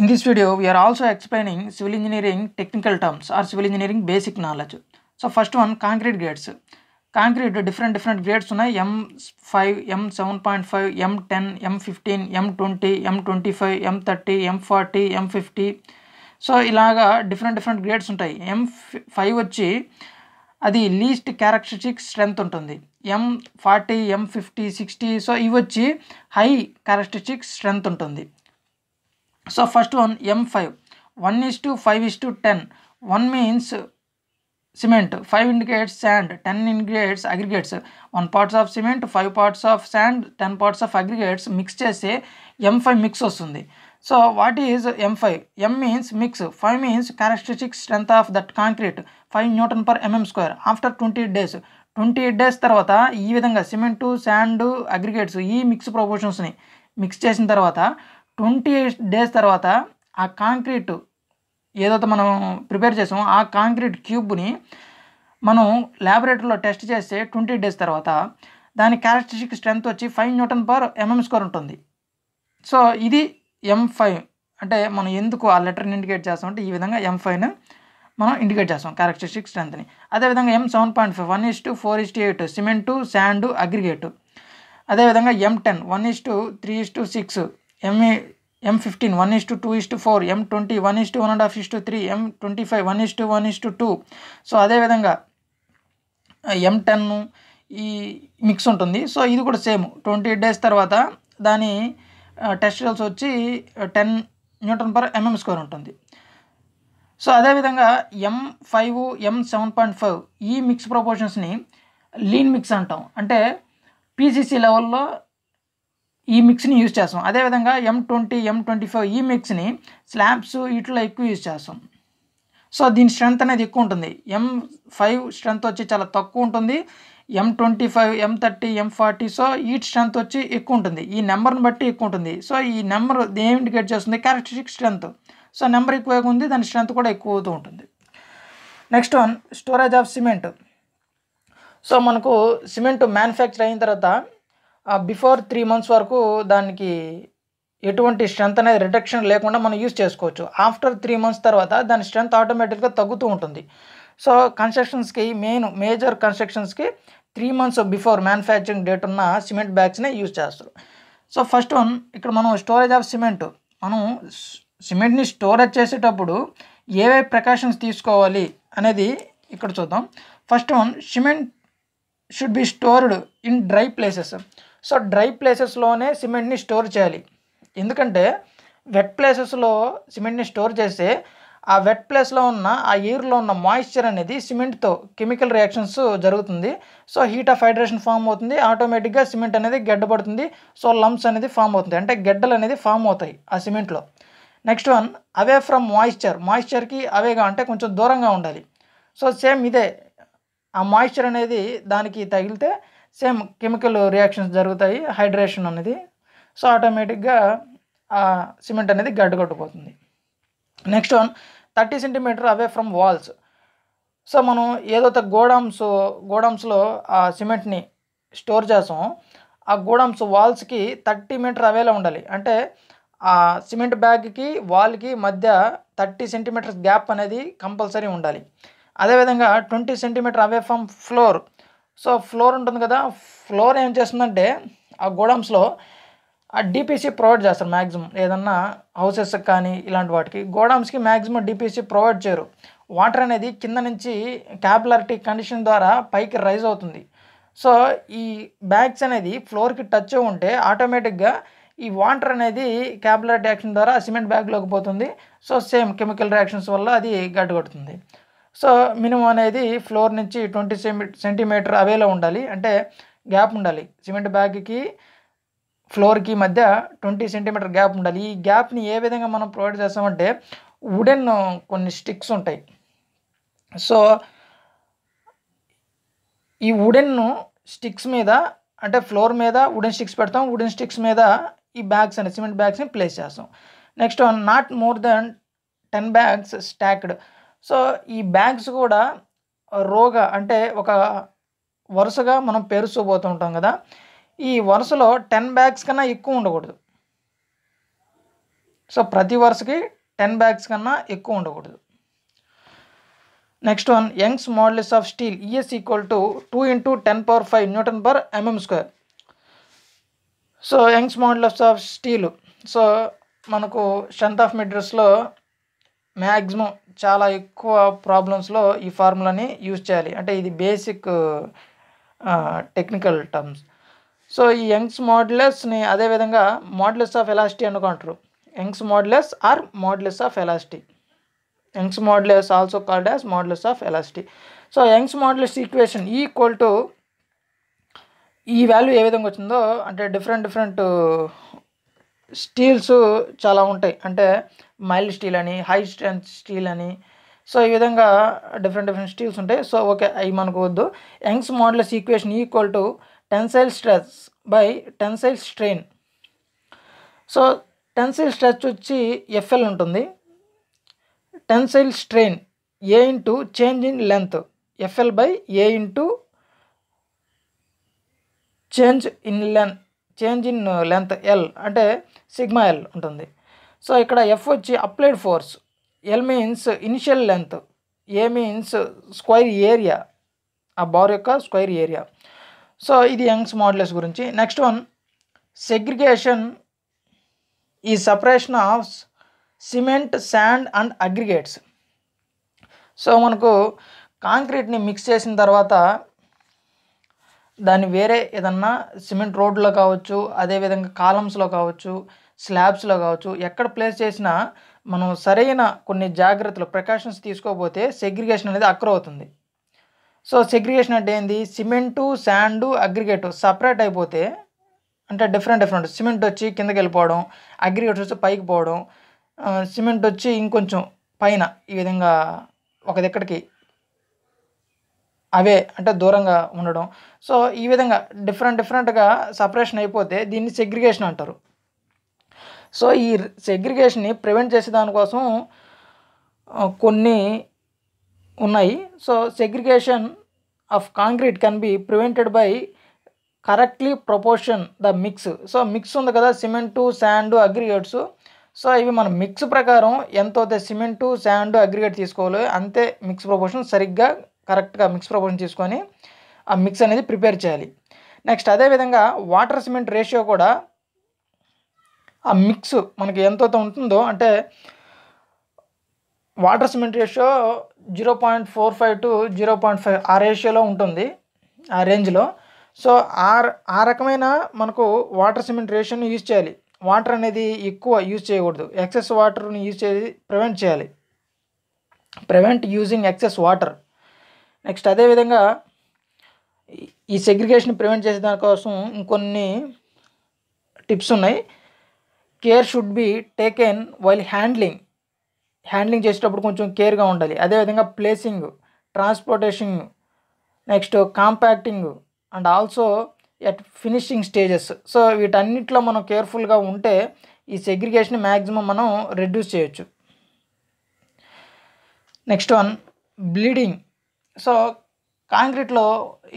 In this video, we are also explaining civil engineering technical terms or civil engineering basic knowledge. So first one, concrete grades. Concrete different different grades ఉన్నాయి M five M seven point five M ten M fifteen M twenty M twenty five M thirty M forty M fifty so ఇలాగా different different grades ఉంటాయి M five వచ్చి అది least characteristic strength ఉంటుంది M forty M fifty sixty so ఇవి వచ్చి high characteristic strength ఉంటుంది so first one M five one is to five is to ten one means cement five indicates sand ten indicates aggregates one parts of cement five parts of sand ten parts of aggregates mix చేస్తే M five mix వస్తుంది so what is M five M means mix five means characteristic strength of that concrete five newton per mm square after twenty days twenty days తర్వాత ఈ విధంగా cement sand aggregates ఈ mix ప్రపోర్షన్స్ని mix చేసిన తర్వాత twenty days తర్వాత ఆ concrete ఏదైతే మనం ప్రిపేర్ చేసామో ఆ కాంక్రీట్ క్యూబ్ని మనం ల్యాబొరేటరీలో టెస్ట్ చేస్తే ట్వంటీ డేస్ తర్వాత దాని క్యారెక్టరిస్టిక్ స్ట్రెంగ్త్ వచ్చి five newton per mm mm square ఉంటుంది సో ఇది ఎం ఫైవ్ అంటే మనం ఎందుకు ఆ లెటర్ని ఇండికేట్ చేస్తాం అంటే ఈ విధంగా ఎం ఫైవ్ను మనం ఇండికేట్ చేస్తాం క్యారెక్టరిస్టిక్ స్ట్రెంత్ని అదేవిధంగా M seven point five one is to four is to eight cement sand aggregate అదేవిధంగా M ten one is to three is to six ఎంఈ M fifteen one is to two is to four M twenty one is to one and half is to three M twenty five one is to one is to two so అదేవిధంగా M ten ఈ mix ఉంటుంది so ఇది కూడా same twenty eight days తర్వాత దాని test results వచ్చి ten newton per mm square ఉంటుంది so అదేవిధంగా M five M seven point five ఈ మిక్స్ ప్రపోర్షన్స్ని లీన్ మిక్స్ అంటాం అంటే పీసీసీ లెవెల్లో ఈ మిక్స్ని యూజ్ చేస్తాం అదేవిధంగా M twenty M twenty five ఈ మిక్స్ని స్లాబ్స్ వీటిలో ఎక్కువ యూజ్ చేస్తాం సో దీని స్ట్రెంత్ అనేది ఎక్కువ ఉంటుంది ఎం ఫైవ్ స్ట్రెంత్ వచ్చి చాలా తక్కువ ఉంటుంది M twenty five M thirty M forty so ఈ స్ట్రెంత్ వచ్చి ఎక్కువ ఉంటుంది ఈ నెంబర్ని బట్టి ఎక్కువ ఉంటుంది సో ఈ నెంబర్ ఏం ఇండికేట్ చేస్తుంది క్యారెక్టరిస్టిక్ స్ట్రెంత్ సో నెంబర్ ఎక్కువగా ఉంది దాని స్ట్రెంత్ కూడా ఎక్కువ అవుతూ ఉంటుంది next one storage of cement so మనకు సిమెంట్ మ్యానుఫ్యాక్చర్ అయిన తర్వాత బిఫోర్ త్రీ మంత్స్ వరకు దానికి ఎటువంటి స్ట్రెంత్ అనేది రిడక్షన్ లేకుండా మనం యూస్ చేసుకోవచ్చు ఆఫ్టర్ త్రీ మంత్స్ తర్వాత దాని స్ట్రెంత్ ఆటోమేటిక్గా తగ్గుతూ ఉంటుంది సో కన్స్ట్రక్షన్స్కి మెయిన్ మేజర్ కన్స్ట్రక్షన్స్కి three months before manufacturing date ఉన్న సిమెంట్ బ్యాగ్స్నే యూజ్ చేస్తారు సో ఫస్ట్ వన్ ఇక్కడ మనం స్టోరేజ్ ఆఫ్ సిమెంట్ మనం సిమెంట్ని స్టోరేజ్ చేసేటప్పుడు ఏవే ప్రికాషన్స్ తీసుకోవాలి అనేది ఇక్కడ చూద్దాం first one cement should be stored in dry places so dry ప్లేసెస్లోనే సిమెంట్ని స్టోర్ చేయాలి ఎందుకంటే వెట్ ప్లేసెస్లో సిమెంట్ని స్టోర్ చేస్తే ఆ వెట్ ప్లేస్లో ఉన్న ఆ ఎయిర్లో ఉన్న మాయిశ్చర్ అనేది సిమెంట్తో కెమికల్ రియాక్షన్స్ జరుగుతుంది so heat of hydration form అవుతుంది ఆటోమేటిక్గా సిమెంట్ అనేది పడుతుంది సో లమ్స్ అనేది ఫామ్ అవుతుంది అంటే గడ్డలు అనేది ఫామ్ అవుతాయి ఆ సిమెంట్లో next one away from moisture మాయిశ్చర్కి అవేగా అంటే కొంచెం దూరంగా ఉండాలి సో సేమ్ ఇదే ఆ మాయిశ్చర్ అనేది దానికి తగిలితే సేమ్ కెమికల్ రియాక్షన్స్ జరుగుతాయి హైడ్రేషన్ అనేది సో ఆటోమేటిక్గా ఆ సిమెంట్ అనేది గడ్డగొట్టుకుపోతుంది next one thirty centimetre away from walls so మనం ఏదో ఒక గోడౌన్స్ గోడౌన్స్లో ఆ సిమెంట్ని స్టోర్ చేస్తాం ఆ గోడౌన్స్ వాల్స్కి థర్టీ మీటర్ అవేలా ఉండాలి అంటే ఆ సిమెంట్ బ్యాగ్కి వాల్కి మధ్య థర్టీ సెంటీమీటర్స్ గ్యాప్ అనేది కంపల్సరీ ఉండాలి అదేవిధంగా twenty centimetre away from floor so floor ఉంటుంది కదా ఫ్లోర్ ఏం చేస్తుందంటే ఆ గోడౌన్స్లో ఆ డిపిసి ప్రొవైడ్ చేస్తారు మ్యాక్సిమం ఏదన్నా హౌసెస్ కానీ ఇలాంటి వాటికి గోడౌన్స్కి మ్యాక్సిమం డిపిసి ప్రొవైడ్ చేయరు వాటర్ అనేది కింద నుంచి క్యాపులారిటీ కండిషన్ ద్వారా పైకి రైజ్ అవుతుంది సో ఈ బ్యాగ్స్ అనేది ఫ్లోర్కి టచ్ ఉంటే ఆటోమేటిక్గా ఈ వాటర్ అనేది క్యాపిలారిటీ యాక్షన్ ద్వారా సిమెంట్ బ్యాగ్లోకి పోతుంది సో సేమ్ కెమికల్ రియాక్షన్స్ వల్ల అది గడ్డగొడుతుంది సో మినిమం అనేది ఫ్లోర్ నుంచి ట్వంటీ సెంటీమీటర్ అవేలో ఉండాలి అంటే గ్యాప్ ఉండాలి సిమెంట్ బ్యాగ్కి ఫ్లోర్కి మధ్య ట్వంటీ సెంటీమీటర్ గ్యాప్ ఉండాలి ఈ గ్యాప్ని ఏ విధంగా మనం ప్రొవైడ్ చేస్తామంటే వుడెన్ కొన్ని స్టిక్స్ ఉంటాయి సో ఈ వుడెన్ స్టిక్స్ మీద అంటే ఫ్లోర్ మీద వుడెన్ స్టిక్స్ పెడతాం వుడెన్ స్టిక్స్ మీద ఈ బ్యాగ్స్ అనే సిమెంట్ బ్యాగ్స్ని ప్లేస్ చేస్తాం next not more then ten bags stacked so ఈ బ్యాగ్స్ కూడా రోగా అంటే ఒక వరుసగా మనం పేరుస్తూ ఉంటాం కదా ఈ వరుసలో టెన్ బ్యాగ్స్ కన్నా ఎక్కువ ఉండకూడదు సో ప్రతి వరుసకి టెన్ బ్యాగ్స్ కన్నా ఎక్కువ ఉండకూడదు next one Young's modulus of steel E S equal to two into ten power five newton per mm square so Young's modulus of steel so మనకు స్ట్రెంత్ ఆఫ్ మెటీరియల్స్లో మ్యాక్సిమం చాలా ఎక్కువ ప్రాబ్లమ్స్లో ఈ ఫార్ములాని యూజ్ చేయాలి అంటే ఇది బేసిక్ టెక్నికల్ టర్మ్స్ సో ఈ యంగ్స్ మోడ్లెస్ని అదేవిధంగా మోడ్లెస్ ఆఫ్ ఎలాస్టీ అనుకుంటారు Young's modulus or modulus of elasticity Young's modulus also called as modulus of elasticity so Young's modulus equation equal to ఈ వాల్యూ ఏ విధంగా వచ్చిందో అంటే డిఫరెంట్ డిఫరెంట్ స్టీల్స్ చాలా ఉంటాయి అంటే మైల్డ్ స్టీల్ అని హై స్ట్రెంత్ స్టీల్ అని సో ఈ విధంగా డిఫరెంట్ డిఫరెంట్ స్టీల్స్ ఉంటాయి సో ఓకే అవి మనకు వద్దు Young's modulus equation equal to tensile stress by tensile strain so tensile stress వచ్చి ఎఫ్ఎల్ ఉంటుంది tensile strain A into change in length F L by A into change in length change in length L అంటే sigma L ఉంటుంది so ఇక్కడ F వచ్చి applied force L means initial length A means square area ఆ bar యొక్క square area so ఇది Young's modulus గురించి next one segregation ఈ separation of cement sand and aggregates so మనకు కాంక్రీట్ని మిక్స్ చేసిన తర్వాత దాన్ని వేరే ఏదన్నా సిమెంట్ రోడ్లో కావచ్చు అదేవిధంగా కాలమ్స్లో కావచ్చు స్లాబ్స్లో కావచ్చు ఎక్కడ ప్లేస్ చేసినా మనం సరైన కొన్ని జాగ్రత్తలు ప్రికాషన్స్ తీసుకోకపోతే సెగ్రిగేషన్ అనేది అక్కర్ అవుతుంది సో సెగ్రిగేషన్ అంటే ఏంది సిమెంటు శాండు అగ్రిగేట్ సపరేట్ అయిపోతే అంటే డిఫరెంట్ డిఫరెంట్ సిమెంట్ వచ్చి కిందకి వెళ్ళిపోవడం అగ్రిగేట్ వచ్చి పైకి పోవడం సిమెంట్ వచ్చి ఇంకొంచెం పైన ఈ విధంగా ఒక దగ్గరికి అవే అంటే దూరంగా ఉండడం సో ఈ విధంగా డిఫరెంట్ డిఫరెంట్గా సపరేషన్ అయిపోతే దీన్ని సెగ్రిగేషన్ అంటారు సో ఈ సెగ్రిగేషన్ని ప్రివెంట్ చేసే దానికోసం కొన్ని ఉన్నాయి so segregation of concrete can be prevented by correctly proportion the mix so mix ఉంది కదా సిమెంటు శాండు అగ్రిగేట్స్ సో ఇవి మనం మిక్స్ ప్రకారం ఎంతైతే అవుతాయి సిమెంటు శాండు అగ్రిగేట్ తీసుకోవాలి అంతే మిక్స్ ప్రపోర్షన్ సరిగ్గా కరెక్ట్గా మిక్స్ ప్రపోర్షన్ తీసుకొని ఆ మిక్స్ అనేది ప్రిపేర్ చేయాలి నెక్స్ట్ అదేవిధంగా వాటర్ సిమెంట్ రేషియో కూడా ఆ మిక్స్ మనకి ఎంతైతే ఉంటుందో అంటే water cement ratio zero point four five to zero point five ఆ రేషియోలో ఉంటుంది ఆ రేంజ్లో సో ఆ ఆ రకమైన మనకు వాటర్ సిమెంట్ రేషియోని యూజ్ చేయాలి వాటర్ అనేది ఎక్కువ యూజ్ చేయకూడదు ఎక్సెస్ వాటర్ని యూజ్ చేసి ప్రివెంట్ చేయాలి prevent using excess water next అదేవిధంగా ఈ సెగ్రిగేషన్ ప్రివెంట్ చేసే దానికోసం ఇంకొన్ని టిప్స్ ఉన్నాయి care should be taken while handling handling చేసేటప్పుడు కొంచెం కేర్గా ఉండాలి అదేవిధంగా placing transportation next compacting and also at finishing stages so వీటన్నిటిలో మనం కేర్ఫుల్గా ఉంటే ఈ సెగ్రిగేషన్ మ్యాక్సిమం మనం రెడ్యూస్ చేయొచ్చు నెక్స్ట్ వన్ బ్లీడింగ్ సో కాంక్రీట్లో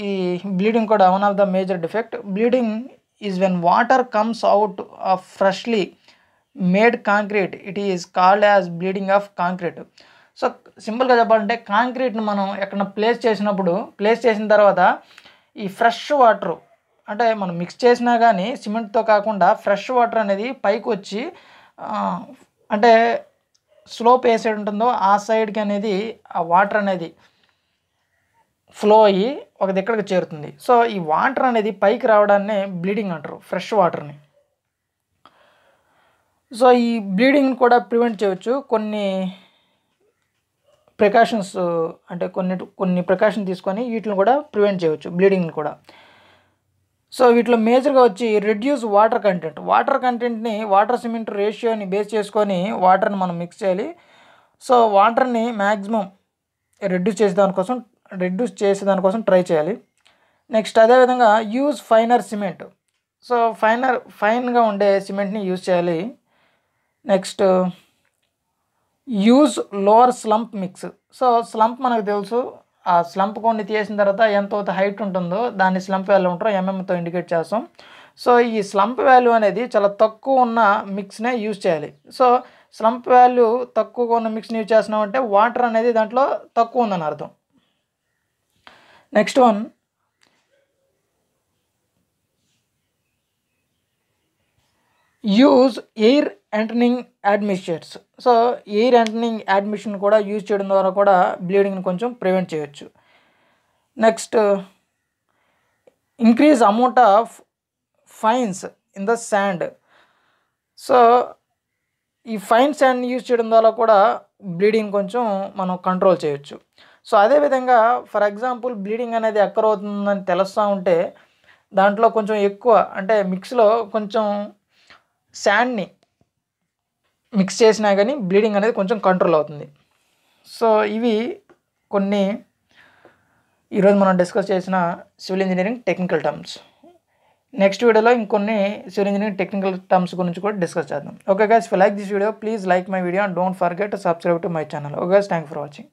ఈ బ్లీడింగ్ కూడా one of the major defect bleeding is when water comes out of freshly made concrete it is called as bleeding of concrete so సింపుల్గా చెప్పాలంటే కాంక్రీట్ను మనం ఎక్కడ place చేసినప్పుడు ప్లేస్ చేసిన తర్వాత ఈ ఫ్రెష్ వాటర్ అంటే మనం మిక్స్ చేసినా కానీ సిమెంట్తో కాకుండా ఫ్రెష్ వాటర్ అనేది పైకి వచ్చి అంటే స్లోప్ ఏ సైడ్ ఉంటుందో ఆ సైడ్కి అనేది ఆ వాటర్ అనేది ఫ్లో అయ్యి ఒక దగ్గరకు చేరుతుంది సో ఈ వాటర్ అనేది పైకి రావడాన్ని బ్లీడింగ్ అంటారు ఫ్రెష్ వాటర్ని సో ఈ బ్లీడింగ్ కూడా ప్రివెంట్ చేయవచ్చు కొన్ని ప్రికాషన్స్ అంటే కొన్ని కొన్ని ప్రికాషన్ తీసుకొని వీటిని కూడా ప్రివెంట్ చేయవచ్చు బ్లీడింగ్ని కూడా సో వీటిలో మేజర్గా వచ్చి రెడ్యూస్ వాటర్ కంటెంట్ వాటర్ కంటెంట్ని వాటర్ సిమెంట్ రేషియోని బేస్ చేసుకొని వాటర్ని మనం మిక్స్ చేయాలి సో వాటర్ని మ్యాక్సిమం రెడ్యూస్ చేసే దానికోసం రిడ్యూస్ చేసే దానికోసం ట్రై చేయాలి నెక్స్ట్ అదేవిధంగా use finer cement so finer ఫైన్గా ఉండే సిమెంట్ని యూజ్ చేయాలి next use lower slump mix so slump మనకు తెలుసు ఆ స్లంప్ కొన్ని తీసిన తర్వాత ఎంత హైట్ ఉంటుందో దాన్ని స్లంప్ వాల్యూ ఉంటారో ఎంఎంతో ఇండికేట్ చేస్తాం సో ఈ స్లంప్ వాల్యూ అనేది చాలా తక్కువ ఉన్న మిక్స్నే యూజ్ చేయాలి సో స్లంప్ వాల్యూ తక్కువగా ఉన్న మిక్స్ని యూజ్ చేస్తున్నామంటే వాటర్ అనేది దాంట్లో తక్కువ ఉందని అర్థం next one use air entraining admixtures so air entraining admixture కూడా యూజ్ చేయడం ద్వారా కూడా బ్లీడింగ్ని కొంచెం ప్రివెంట్ చేయొచ్చు next increase amount of fines in the sand so ఈ ఫైన్ శాండ్ యూజ్ చేయడం ద్వారా కూడా బ్లీడింగ్ కొంచెం మనం కంట్రోల్ చేయొచ్చు సో అదేవిధంగా ఫర్ ఎగ్జాంపుల్ బ్లీడింగ్ అనేది ఎక్కడ అవుతుందని తెలుస్తూ ఉంటే దాంట్లో కొంచెం ఎక్కువ అంటే మిక్స్లో కొంచెం శాండ్ని మిక్స్ చేసినా కానీ బ్లీడింగ్ అనేది కొంచెం కంట్రోల్ అవుతుంది సో ఇవి కొన్ని ఈరోజు మనం డిస్కస్ చేసిన civil engineering technical terms next వీడియోలో ఇంకొన్ని సివిల్ ఇంజనీరింగ్ టెక్నికల్ టర్మ్స్ గురించి కూడా డిస్కస్ చేద్దాం okay guys for like this video please like my video and don't forget subscribe to my channel okay guys thank for watching